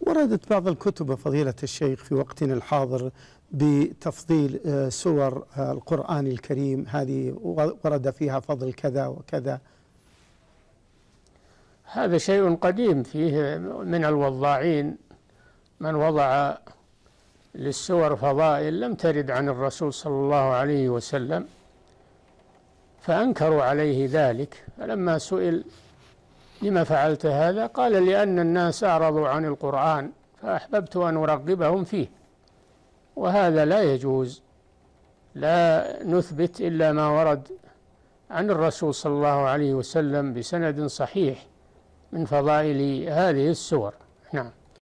وردت بعض الكتب فضيلة الشيخ في وقتنا الحاضر بتفضيل آه، سور آه، القرآن الكريم هذه ورد فيها فضل كذا وكذا هذا شيء قديم فيه من الوضاعين من وضع للسور فضائل لم ترد عن الرسول صلى الله عليه وسلم فأنكروا عليه ذلك فلما سئل لما فعلت هذا قال لأن الناس أعرضوا عن القرآن فأحببت أن أرغبهم فيه وهذا لا يجوز لا نثبت إلا ما ورد عن الرسول صلى الله عليه وسلم بسند صحيح من فضائل هذه السور نعم